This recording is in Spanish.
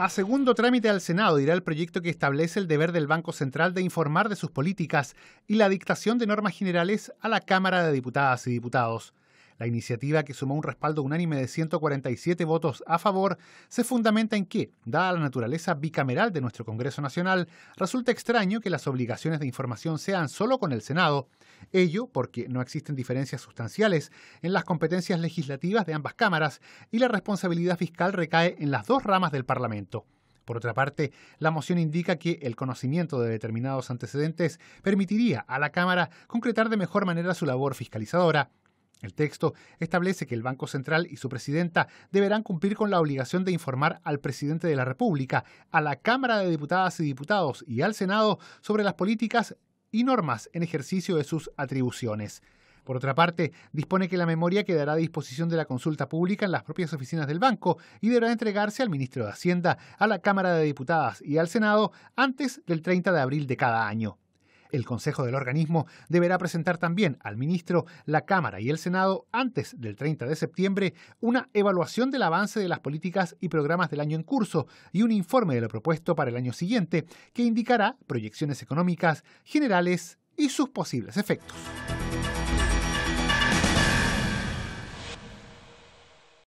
A segundo trámite al Senado irá el proyecto que establece el deber del Banco Central de informar de sus políticas y la dictación de normas generales a la Cámara de Diputadas y Diputados. La iniciativa, que sumó un respaldo unánime de 147 votos a favor, se fundamenta en que, dada la naturaleza bicameral de nuestro Congreso Nacional, resulta extraño que las obligaciones de información sean solo con el Senado, ello porque no existen diferencias sustanciales en las competencias legislativas de ambas cámaras y la responsabilidad fiscal recae en las dos ramas del Parlamento. Por otra parte, la moción indica que el conocimiento de determinados antecedentes permitiría a la Cámara concretar de mejor manera su labor fiscalizadora, el texto establece que el Banco Central y su presidenta deberán cumplir con la obligación de informar al presidente de la República, a la Cámara de Diputadas y Diputados y al Senado sobre las políticas y normas en ejercicio de sus atribuciones. Por otra parte, dispone que la memoria quedará a disposición de la consulta pública en las propias oficinas del banco y deberá entregarse al ministro de Hacienda, a la Cámara de Diputadas y al Senado antes del 30 de abril de cada año. El Consejo del organismo deberá presentar también al ministro, la Cámara y el Senado antes del 30 de septiembre una evaluación del avance de las políticas y programas del año en curso y un informe de lo propuesto para el año siguiente que indicará proyecciones económicas generales y sus posibles efectos.